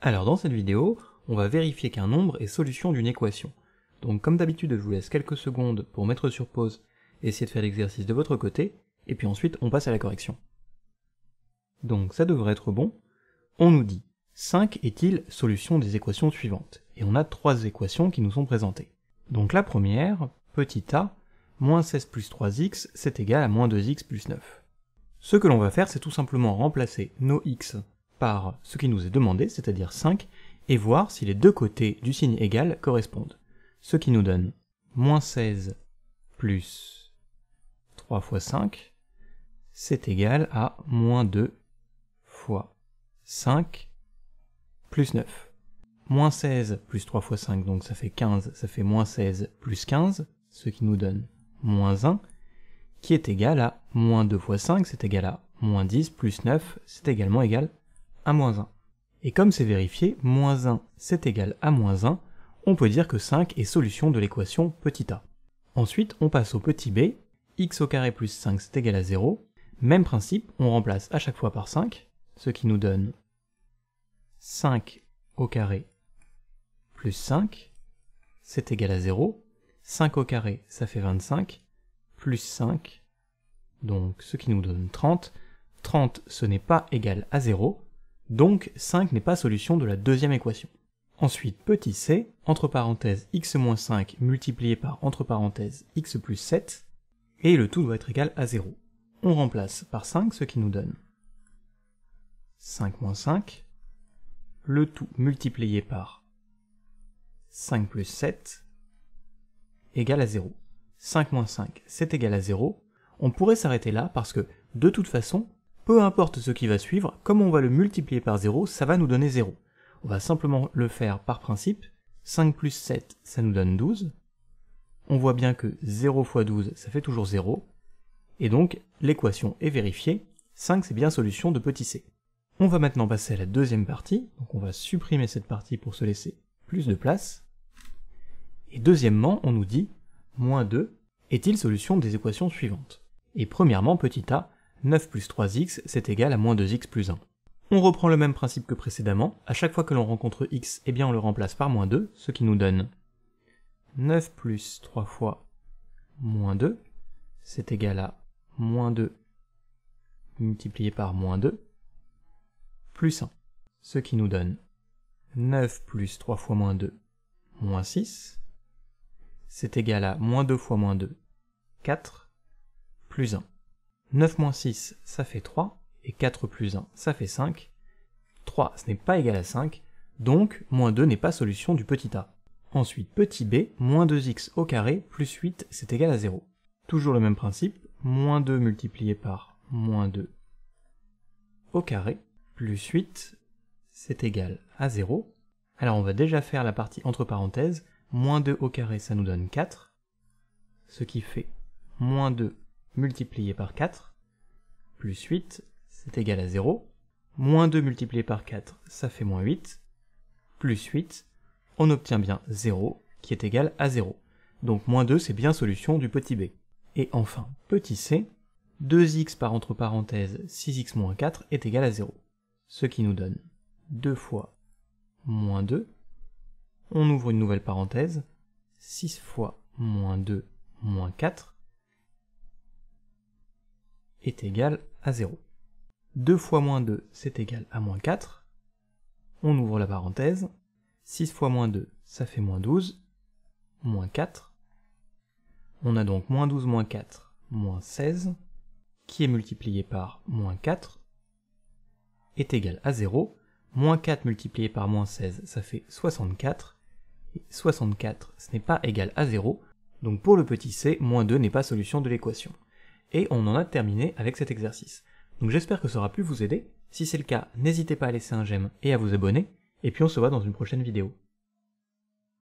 Alors dans cette vidéo, on va vérifier qu'un nombre est solution d'une équation. Donc comme d'habitude, je vous laisse quelques secondes pour mettre sur pause, essayer de faire l'exercice de votre côté, et puis ensuite on passe à la correction. Donc ça devrait être bon. On nous dit 5 est-il solution des équations suivantes Et on a trois équations qui nous sont présentées. Donc la première, petit a, moins 16 plus 3x, c'est égal à moins 2x plus 9. Ce que l'on va faire, c'est tout simplement remplacer nos x par ce qui nous est demandé, c'est-à-dire 5, et voir si les deux côtés du signe égal correspondent. Ce qui nous donne moins 16 plus 3 fois 5, c'est égal à moins 2 fois 5 plus 9. Moins 16 plus 3 fois 5, donc ça fait 15, ça fait moins 16 plus 15, ce qui nous donne moins 1, qui est égal à moins 2 fois 5, c'est égal à moins 10 plus 9, c'est également égal à moins 1. Et comme c'est vérifié, moins 1 c'est égal à moins 1, on peut dire que 5 est solution de l'équation petit a. Ensuite, on passe au petit b, x au carré plus 5 c'est égal à 0. Même principe, on remplace à chaque fois par 5, ce qui nous donne 5 au carré plus 5, c'est égal à 0. 5 au carré, ça fait 25, plus 5, donc ce qui nous donne 30. 30, ce n'est pas égal à 0, donc 5 n'est pas solution de la deuxième équation. Ensuite, petit c, entre parenthèses x 5 multiplié par entre parenthèses x plus 7, et le tout doit être égal à 0. On remplace par 5 ce qui nous donne 5 moins 5, le tout multiplié par 5 plus 7, égale à 0. 5 moins 5, c'est égal à 0. On pourrait s'arrêter là parce que, de toute façon, peu importe ce qui va suivre, comme on va le multiplier par 0, ça va nous donner 0. On va simplement le faire par principe. 5 plus 7, ça nous donne 12. On voit bien que 0 fois 12, ça fait toujours 0. Et donc, l'équation est vérifiée. 5, c'est bien solution de petit c. On va maintenant passer à la deuxième partie, donc on va supprimer cette partie pour se laisser plus de place. Et deuxièmement, on nous dit moins 2 est-il solution des équations suivantes Et premièrement, petit a, 9 plus 3x, c'est égal à moins 2x plus 1. On reprend le même principe que précédemment, à chaque fois que l'on rencontre x, eh bien on le remplace par moins 2, ce qui nous donne 9 plus 3 fois moins 2, c'est égal à moins 2 multiplié par moins 2, plus 1, ce qui nous donne 9 plus 3 fois moins 2, moins 6, c'est égal à moins 2 fois moins 2, 4, plus 1. 9 moins 6, ça fait 3, et 4 plus 1, ça fait 5. 3, ce n'est pas égal à 5, donc moins 2 n'est pas solution du petit a. Ensuite, petit b, moins 2x au carré plus 8, c'est égal à 0. Toujours le même principe, moins 2 multiplié par moins 2 au carré plus 8, c'est égal à 0. Alors on va déjà faire la partie entre parenthèses, moins 2 au carré ça nous donne 4, ce qui fait moins 2 multiplié par 4, plus 8, c'est égal à 0. Moins 2 multiplié par 4, ça fait moins 8, plus 8, on obtient bien 0, qui est égal à 0. Donc moins 2, c'est bien solution du petit b. Et enfin, petit c, 2x par entre parenthèses 6x moins 4 est égal à 0. Ce qui nous donne 2 fois moins 2, on ouvre une nouvelle parenthèse, 6 fois moins 2 moins 4, est égal à 0. 2 fois moins 2, c'est égal à moins 4. On ouvre la parenthèse. 6 fois moins 2, ça fait moins 12, moins 4. On a donc moins 12 moins 4, moins 16, qui est multiplié par moins 4, est égal à 0. Moins 4 multiplié par moins 16, ça fait 64. Et 64, ce n'est pas égal à 0. Donc pour le petit c, moins 2 n'est pas solution de l'équation. Et on en a terminé avec cet exercice. Donc j'espère que ça aura pu vous aider. Si c'est le cas, n'hésitez pas à laisser un j'aime et à vous abonner. Et puis on se voit dans une prochaine vidéo.